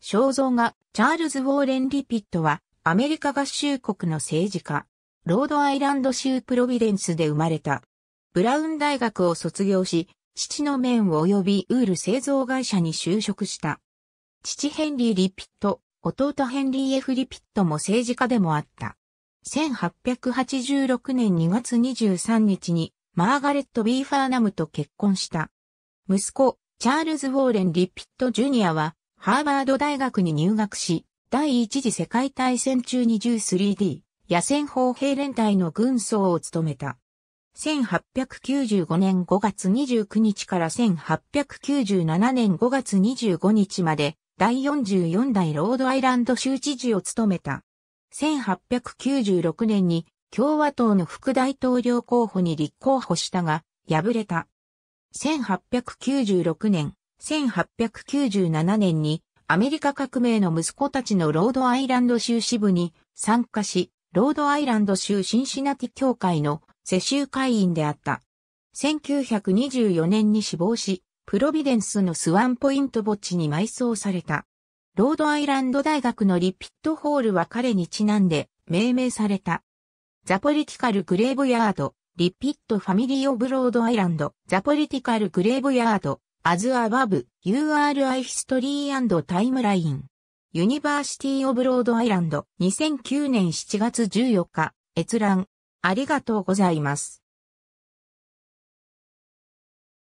肖像画、チャールズ・ウォーレン・リピットは、アメリカ合衆国の政治家、ロードアイランド州プロビデンスで生まれた。ブラウン大学を卒業し、父の面及びウール製造会社に就職した。父ヘンリー・リピット、弟ヘンリー・ F・ リピットも政治家でもあった。1886年2月23日にマーガレット・ビー・ファーナムと結婚した。息子、チャールズ・ウォーレン・リピット・ジュニアはハーバード大学に入学し、第一次世界大戦中に 13D 野戦砲兵連隊の軍曹を務めた。1895年5月29日から1897年5月25日まで第44代ロードアイランド州知事を務めた。1896年に共和党の副大統領候補に立候補したが、敗れた。1896年、1897年にアメリカ革命の息子たちのロードアイランド州支部に参加し、ロードアイランド州シンシナティ協会の世襲会員であった。1924年に死亡し、プロビデンスのスワンポイント墓地に埋葬された。ロードアイランド大学のリピットホールは彼にちなんで命名された。ザポリティカルグレーブヤード、リピットファミリーオブロードアイランド、ザポリティカルグレーブヤード、as above, URI history and timeline. University of Rhode Island 2009年7月14日、閲覧。ありがとうございます。